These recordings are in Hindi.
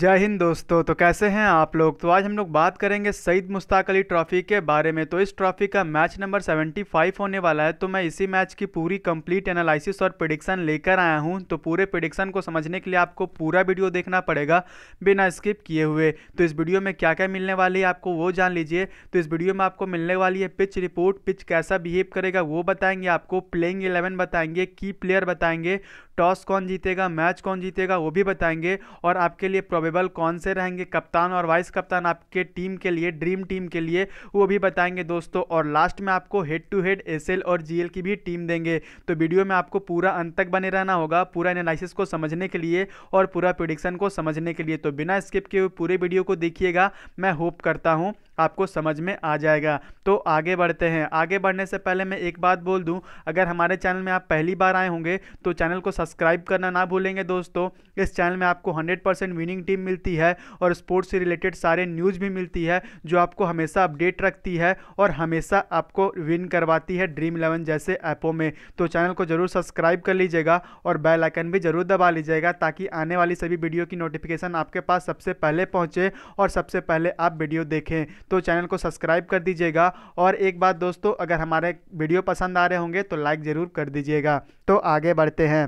जय हिंद दोस्तों तो कैसे हैं आप लोग तो आज हम लोग बात करेंगे सईद मुश्ताक अली ट्रॉफ़ी के बारे में तो इस ट्रॉफ़ी का मैच नंबर 75 होने वाला है तो मैं इसी मैच की पूरी कंप्लीट एनालिसिस और प्रिडिक्शन लेकर आया हूं तो पूरे प्रिडिक्शन को समझने के लिए आपको पूरा वीडियो देखना पड़ेगा बिना स्किप किए हुए तो इस वीडियो में क्या क्या मिलने वाली है आपको वो जान लीजिए तो इस वीडियो में आपको मिलने वाली है पिच रिपोर्ट पिच कैसा बिहेव करेगा वो बताएंगे आपको प्लेइंग इलेवन बताएंगे की प्लेयर बताएंगे टॉस कौन जीतेगा मैच कौन जीतेगा वो भी बताएंगे और आपके लिए प्रोबेबल कौन से रहेंगे कप्तान और वाइस कप्तान आपके टीम के लिए ड्रीम टीम के लिए वो भी बताएंगे दोस्तों और लास्ट में आपको हेड टू हेड एस और जी की भी टीम देंगे तो वीडियो में आपको पूरा अंत तक बने रहना होगा पूरा एनालिसिस को समझने के लिए और पूरा प्रोडिक्शन को समझने के लिए तो बिना स्किप के पूरे वीडियो को देखिएगा मैं होप करता हूँ आपको समझ में आ जाएगा तो आगे बढ़ते हैं आगे बढ़ने से पहले मैं एक बात बोल दूं अगर हमारे चैनल में आप पहली बार आए होंगे तो चैनल को सब्सक्राइब करना ना भूलेंगे दोस्तों इस चैनल में आपको 100% विनिंग टीम टीम मिलती है और स्पोर्ट्स से रिलेटेड सारे न्यूज़ भी मिलती है जो आपको हमेशा अपडेट रखती है और हमेशा आपको विन करवाती है ड्रीम इलेवन जैसे ऐपों में तो चैनल को ज़रूर सब्सक्राइब कर लीजिएगा और बेल आइकन भी ज़रूर दबा लीजिएगा ताकि आने वाली सभी वीडियो की नोटिफिकेशन आपके पास सबसे पहले पहुँचे और सबसे पहले आप वीडियो देखें तो चैनल को सब्सक्राइब कर दीजिएगा और एक बात दोस्तों अगर हमारे वीडियो पसंद आ रहे होंगे तो लाइक ज़रूर कर दीजिएगा तो आगे बढ़ते हैं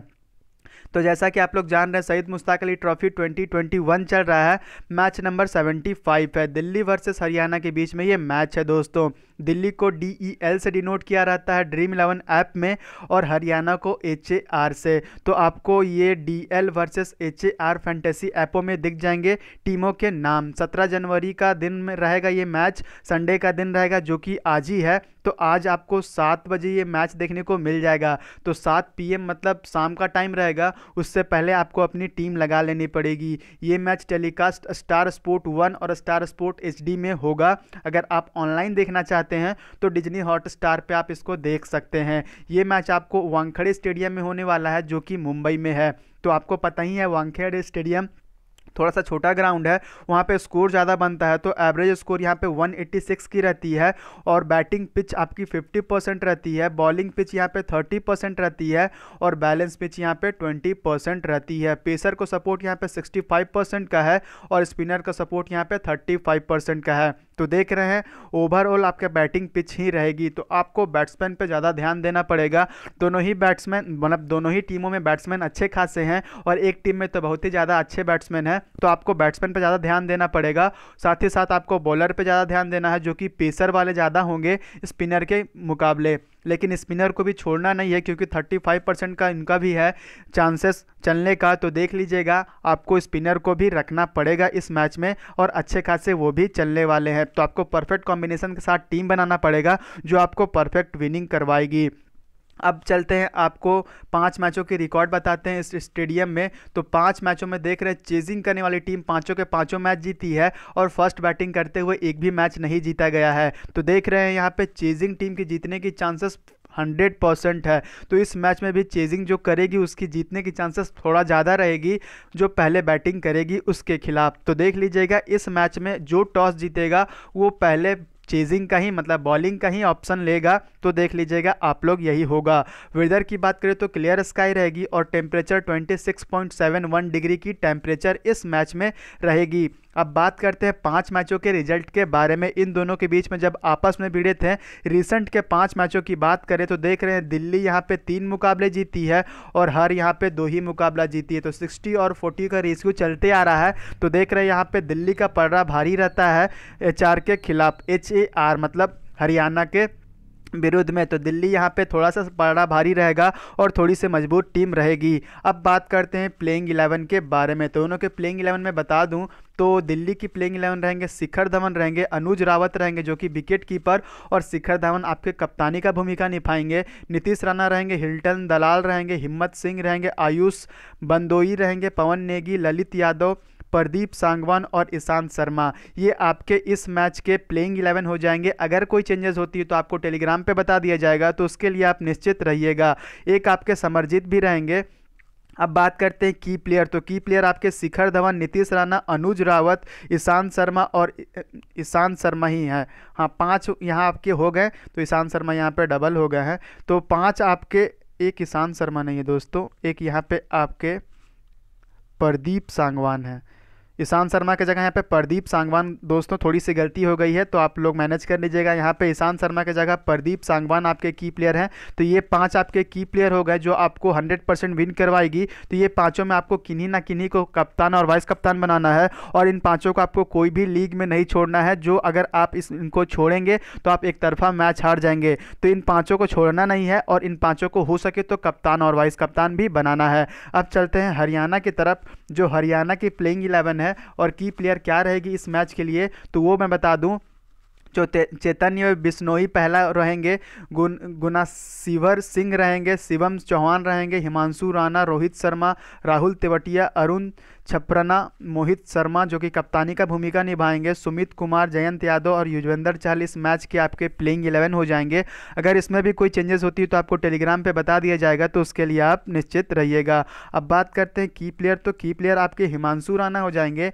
तो जैसा कि आप लोग जान रहे हैं सईद मुश्ताक अली ट्रॉफी 2021 चल रहा है मैच नंबर 75 है दिल्ली वर्सेस हरियाणा के बीच में ये मैच है दोस्तों दिल्ली को डी e से डिनोट किया रहता है ड्रीम इलेवन ऐप में और हरियाणा को एच से तो आपको ये D L e versus H A R fantasy ऐपों में दिख जाएंगे टीमों के नाम सत्रह जनवरी का दिन में रहेगा ये मैच संडे का दिन रहेगा जो कि आज ही है तो आज आपको सात बजे ये मैच देखने को मिल जाएगा तो सात पी मतलब शाम का टाइम रहेगा उससे पहले आपको अपनी टीम लगा लेनी पड़ेगी ये match telecast star sport one और स्टार स्पोर्ट एच में होगा अगर आप ऑनलाइन देखना चाहते हैं तो डिजनी हॉट स्टार पर आप इसको देख सकते हैं ये मैच आपको वांगखड़े स्टेडियम में होने वाला है जो कि मुंबई में है तो आपको पता ही है वांगखेड़े स्टेडियम थोड़ा सा छोटा ग्राउंड है वहाँ पे स्कोर ज़्यादा बनता है तो एवरेज स्कोर यहाँ पे 186 की रहती है और बैटिंग पिच आपकी 50 परसेंट रहती है बॉलिंग पिच यहाँ पे 30 परसेंट रहती है और बैलेंस पिच यहाँ पे 20 परसेंट रहती है पेसर को सपोर्ट यहाँ पे 65 परसेंट का है और स्पिनर का सपोर्ट यहाँ पे 35 परसेंट का है तो देख रहे हैं ओवरऑल आपका बैटिंग पिच ही रहेगी तो आपको बैट्समैन पे ज़्यादा ध्यान देना पड़ेगा दोनों ही बैट्समैन मतलब दोनों ही टीमों में बैट्समैन अच्छे खासे हैं और एक टीम में तो बहुत ही ज़्यादा अच्छे बैट्समैन हैं तो आपको बैट्समैन पर ज़्यादा ध्यान देना पड़ेगा साथ ही साथ आपको बॉलर पर ज़्यादा ध्यान देना है जो कि पेसर वाले ज़्यादा होंगे स्पिनर के मुकाबले लेकिन स्पिनर को भी छोड़ना नहीं है क्योंकि 35 परसेंट का इनका भी है चांसेस चलने का तो देख लीजिएगा आपको स्पिनर को भी रखना पड़ेगा इस मैच में और अच्छे खासे वो भी चलने वाले हैं तो आपको परफेक्ट कॉम्बिनेशन के साथ टीम बनाना पड़ेगा जो आपको परफेक्ट विनिंग करवाएगी अब चलते हैं आपको पांच मैचों के रिकॉर्ड बताते हैं इस स्टेडियम में तो पांच मैचों में देख रहे हैं चेजिंग करने वाली टीम पांचों के पांचों मैच जीती है और फर्स्ट बैटिंग करते हुए एक भी मैच नहीं जीता गया है तो देख रहे हैं यहाँ पे चेजिंग टीम के जीतने की चांसेस हंड्रेड परसेंट है तो इस मैच में भी चेजिंग जो करेगी उसकी जीतने की चांसेस थोड़ा ज़्यादा रहेगी जो पहले बैटिंग करेगी उसके खिलाफ तो देख लीजिएगा इस मैच में जो टॉस जीतेगा वो पहले चेजिंग का ही मतलब बॉलिंग का ही ऑप्शन लेगा तो देख लीजिएगा आप लोग यही होगा वेदर की बात करें तो क्लियर स्काई रहेगी और टेम्परेचर 26.71 डिग्री की टेम्परेचर इस मैच में रहेगी अब बात करते हैं पाँच मैचों के रिजल्ट के बारे में इन दोनों के बीच में जब आपस में भिड़े थे रिसेंट के पाँच मैचों की बात करें तो देख रहे हैं दिल्ली यहाँ पे तीन मुकाबले जीती है और हर यहाँ पे दो ही मुकाबला जीती है तो सिक्सटी और फोर्टी का रेस्यू चलते आ रहा है तो देख रहे हैं यहाँ पे दिल्ली का पड़ा भारी रहता है एच के खिलाफ एच मतलब हरियाणा के विरुद्ध में तो दिल्ली यहाँ पे थोड़ा सा पड़ा भारी रहेगा और थोड़ी सी मजबूत टीम रहेगी अब बात करते हैं प्लेइंग इलेवन के बारे में तो उनके प्लेइंग इलेवन में बता दूँ तो दिल्ली की प्लेइंग इलेवन रहेंगे शिखर धवन रहेंगे अनुज रावत रहेंगे जो कि विकेट कीपर और शिखर धवन आपके कप्तानी का भूमिका निभाएंगे नीतीश राणा रहेंगे हिल्टन दलाल रहेंगे हिम्मत सिंह रहेंगे आयुष बंदोई रहेंगे पवन नेगी ललित यादव प्रदीप सांगवान और ईशांत शर्मा ये आपके इस मैच के प्लेइंग इलेवन हो जाएंगे अगर कोई चेंजेस होती है तो आपको टेलीग्राम पे बता दिया जाएगा तो उसके लिए आप निश्चित रहिएगा एक आपके समर्जित भी रहेंगे अब बात करते हैं की प्लेयर तो की प्लेयर आपके शिखर धवन नीतीश राणा अनुज रावत ईशांत शर्मा और ईशांत शर्मा ही हैं हाँ पांच यहाँ आपके हो गए तो ईशांत शर्मा यहाँ पे डबल हो गए हैं तो पांच आपके एक ईशांत शर्मा नहीं है दोस्तों एक यहाँ पे आपके प्रदीप सांगवान हैं ईशान शर्मा के जगह यहाँ पे प्रदीप सांगवान दोस्तों थोड़ी सी गलती हो गई है तो आप लोग मैनेज कर लीजिएगा यहाँ पे ईशान शर्मा के जगह प्रदीप सांगवान आपके की प्लेयर हैं तो ये पांच आपके की प्लेयर हो गए जो आपको 100 परसेंट विन करवाएगी तो ये पांचों में आपको किन्हीं ना किन्हीं को कप्तान और वाइस कप्तान बनाना है और इन पाँचों को आपको कोई भी लीग में नहीं छोड़ना है जो अगर आप इस इनको छोड़ेंगे तो आप एक तरफा मैच हार जाएंगे तो इन पाँचों को छोड़ना नहीं है और इन पाँचों को हो सके तो कप्तान और वाइस कप्तान भी बनाना है अब चलते हैं हरियाणा की तरफ जो हरियाणा की प्लेइंग इलेवन है है और की प्लेयर क्या रहेगी इस मैच के लिए तो वो मैं बता दूँ जो चैतन्य बिश्नोई पहला रहेंगे गुन गुना शिवर सिंह रहेंगे शिवम चौहान रहेंगे हिमांशु राणा रोहित शर्मा राहुल तेवटिया अरुण छपरना मोहित शर्मा जो कि कप्तानी का भूमिका निभाएंगे सुमित कुमार जयंत यादव और युजवेंद्र चहल इस मैच के आपके प्लेइंग इलेवन हो जाएंगे अगर इसमें भी कोई चेंजेस होती है तो आपको टेलीग्राम पर बता दिया जाएगा तो उसके लिए आप निश्चित रहिएगा अब बात करते हैं की प्लेयर तो की प्लेयर आपके हिमांशु राणा हो जाएंगे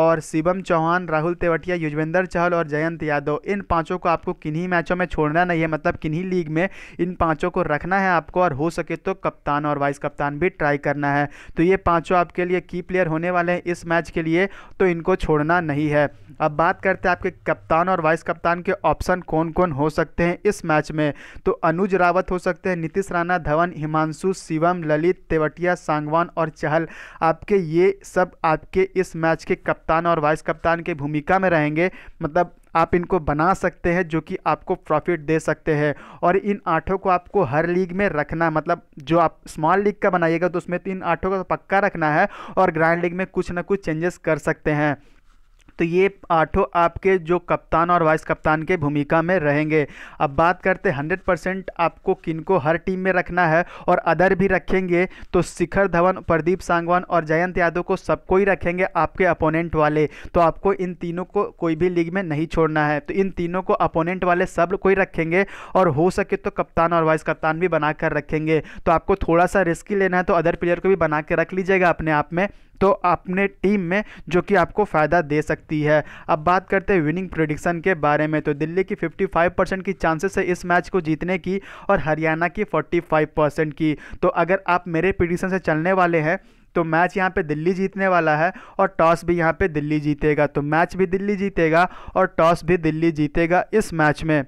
और शिवम चौहान राहुल तेवटिया युजवेंद्र चहल और जयंत यादव इन पांचों को आपको किन्हीं मैचों में छोड़ना नहीं है मतलब किन्हीं लीग में इन पांचों को रखना है आपको और हो सके तो कप्तान और वाइस कप्तान भी ट्राई करना है तो ये पाँचों आपके लिए की प्लेयर होने वाले हैं इस मैच के लिए तो इनको छोड़ना नहीं है अब बात करते हैं आपके कप्तान और वाइस कप्तान के ऑप्शन कौन कौन हो सकते हैं इस मैच में तो अनुज रावत हो सकते हैं नीतीश राणा धवन हिमांशु शिवम ललित तेवटिया सांगवान और चहल आपके ये सब आपके इस मैच के कप्तान और वाइस कप्तान की भूमिका में रहेंगे मतलब आप इनको बना सकते हैं जो कि आपको प्रॉफिट दे सकते हैं और इन आठों को आपको हर लीग में रखना मतलब जो आप स्मॉल लीग का बनाइएगा तो उसमें तो इन आठों को पक्का रखना है और ग्रैंड लीग में कुछ ना कुछ चेंजेस कर सकते हैं तो ये आठों आपके जो कप्तान और वाइस कप्तान के भूमिका में रहेंगे अब बात करते हंड्रेड परसेंट आपको किन को हर टीम में रखना है और अदर भी रखेंगे तो शिखर धवन प्रदीप सांगवान और जयंत यादव को सबको ही रखेंगे आपके अपोनेंट वाले तो आपको इन तीनों को कोई भी लीग में नहीं छोड़ना है तो इन तीनों को अपोनेंट वाले सब को ही रखेंगे और हो सके तो कप्तान और वाइस कप्तान भी बना कर रखेंगे तो आपको थोड़ा सा रिस्की लेना है तो अदर प्लेयर को भी बना के रख लीजिएगा अपने आप में तो अपने टीम में जो कि आपको फ़ायदा दे सकती है अब बात करते हैं विनिंग प्रोडिक्शन के बारे में तो दिल्ली की 55 परसेंट की चांसेस है इस मैच को जीतने की और हरियाणा की 45 परसेंट की तो अगर आप मेरे प्रोडिक्शन से चलने वाले हैं तो मैच यहाँ पे दिल्ली जीतने वाला है और टॉस भी यहाँ पे दिल्ली जीतेगा तो मैच भी दिल्ली जीतेगा और टॉस भी दिल्ली जीतेगा इस मैच में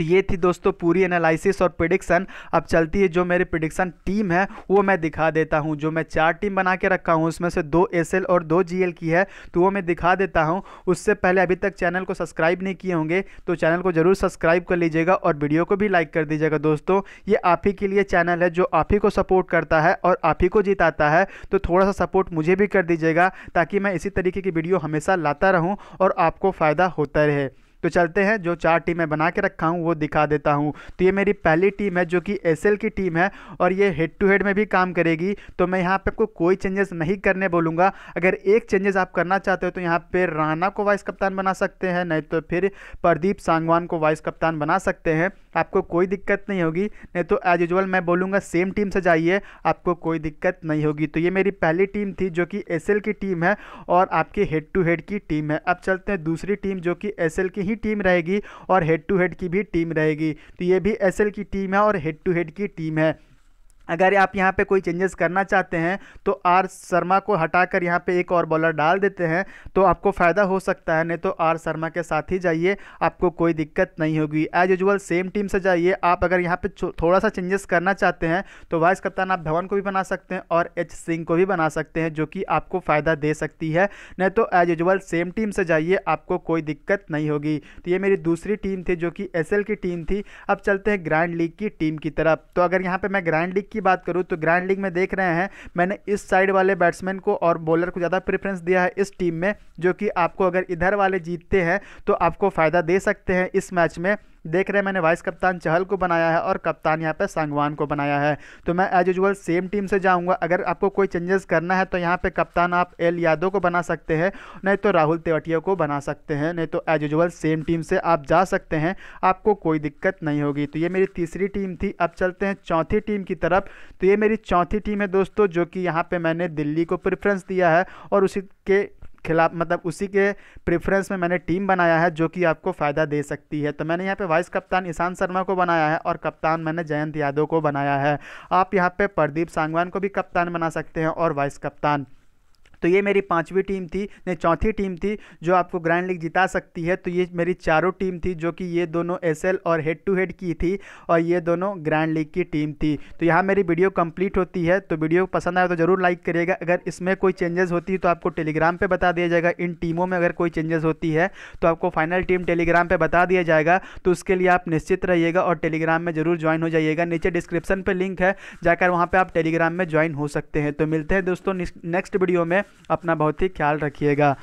तो ये थी दोस्तों पूरी एनालिसिस और प्रिडिक्शन अब चलती है जो मेरी प्रिडिक्शन टीम है वो मैं दिखा देता हूँ जो मैं चार टीम बना के रखा हूँ उसमें से दो एस और दो जी की है तो वो मैं दिखा देता हूँ उससे पहले अभी तक चैनल को सब्सक्राइब नहीं किए होंगे तो चैनल को ज़रूर सब्सक्राइब कर लीजिएगा और वीडियो को भी लाइक कर दीजिएगा दोस्तों ये आप ही के लिए चैनल है जो आप ही को सपोर्ट करता है और आप ही को जिताता है तो थोड़ा सा सपोर्ट मुझे भी कर दीजिएगा ताकि मैं इसी तरीके की वीडियो हमेशा लाता रहूँ और आपको फ़ायदा होता रहे तो चलते हैं जो चार टीमें बना के रखा हूँ वो दिखा देता हूँ तो ये मेरी पहली टीम है जो कि एस की टीम है और ये हेड टू हेड में भी काम करेगी तो मैं यहाँ पर आपको कोई चेंजेस नहीं करने बोलूँगा अगर एक चेंजेस आप करना चाहते हो तो यहाँ पर राणा को वाइस कप्तान बना सकते हैं नहीं तो फिर प्रदीप सांगवान को वाइस कप्तान बना सकते हैं आपको कोई दिक्कत नहीं होगी नहीं तो एज यूजल मैं बोलूँगा सेम टीम से जाइए आपको कोई दिक्कत नहीं होगी तो ये मेरी पहली टीम थी जो कि एस की टीम है और आपकी हेड टू हेड की टीम है अब चलते हैं दूसरी टीम जो कि एस की ही टीम रहेगी और हेड टू हेड की भी टीम रहेगी तो ये भी एस की टीम है और हेड टू हेड की टीम है अगर आप यहाँ पे कोई चेंजेस करना चाहते हैं तो आर शर्मा को हटाकर यहाँ पर एक और बॉलर डाल देते हैं तो आपको फ़ायदा हो सकता है नहीं तो आर शर्मा के साथ ही जाइए आपको कोई दिक्कत नहीं होगी एज यूजल सेम टीम से जाइए आप अगर यहाँ पर थोड़ा सा चेंजेस करना चाहते हैं तो वाइस कप्तान आप धवन को भी बना सकते हैं और एच सिंह को भी बना सकते हैं जो कि आपको फ़ायदा दे सकती है नहीं तो एज यूजल सेम टीम से जाइए आपको कोई दिक्कत नहीं होगी तो ये मेरी दूसरी टीम थी जो कि एस की टीम थी अब चलते हैं ग्रैंड लीग की टीम की तरफ तो अगर यहाँ पर मैं ग्रैंड लीग की की बात करूँ तो ग्रैंड लीग में देख रहे हैं मैंने इस साइड वाले बैट्समैन को और बॉलर को ज़्यादा प्रेफरेंस दिया है इस टीम में जो कि आपको अगर इधर वाले जीतते हैं तो आपको फ़ायदा दे सकते हैं इस मैच में देख रहे हैं मैंने वाइस कप्तान चहल को बनाया है और कप्तान यहाँ पर सांगवान को बनाया है तो मैं एज यूजल सेम टीम से जाऊँगा अगर आपको कोई चेंजेस करना है तो यहाँ पर कप्तान आप एल यादव को बना सकते हैं नहीं तो राहुल तेवटिया को बना सकते हैं नहीं तो एज यूजल सेम टीम से आप जा सकते हैं आपको कोई दिक्कत नहीं होगी तो ये मेरी तीसरी टीम थी अब चलते हैं चौथी टीम की तरफ तो ये मेरी चौथी टीम है दोस्तों जो कि यहाँ पर मैंने दिल्ली को प्रेफरेंस दिया है और उसी के खिलाफ मतलब उसी के प्रेफरेंस में मैंने टीम बनाया है जो कि आपको फ़ायदा दे सकती है तो मैंने यहाँ पे वाइस कप्तान ईशांत शर्मा को बनाया है और कप्तान मैंने जयंत यादव को बनाया है आप यहाँ पे प्रदीप सांगवान को भी कप्तान बना सकते हैं और वाइस कप्तान तो ये मेरी पाँचवीं टीम थी नहीं चौथी टीम थी जो आपको ग्रैंड लीग जिता सकती है तो ये मेरी चारों टीम थी जो कि ये दोनों एस और हेड टू हेड की थी और ये दोनों ग्रैंड लीग की टीम थी तो यहाँ मेरी वीडियो कंप्लीट होती है तो वीडियो पसंद आए तो ज़रूर लाइक करिएगा अगर इसमें कोई चेंजेस होती है तो आपको टेलीग्राम पर बता दिया जाएगा इन टीमों में अगर कोई चेंजेस होती है तो आपको फाइनल टीम टेलीग्राम पर बता दिया जाएगा तो उसके लिए आप निश्चित रहिएगा और टेलीग्राम में ज़रूर ज्वाइन हो जाइएगा नीचे डिस्क्रिप्शन पर लिंक है जाकर वहाँ पर आप टेलीग्राम में ज्वाइन हो सकते हैं तो मिलते हैं दोस्तों नेक्स्ट वीडियो में अपना बहुत ही ख्याल रखिएगा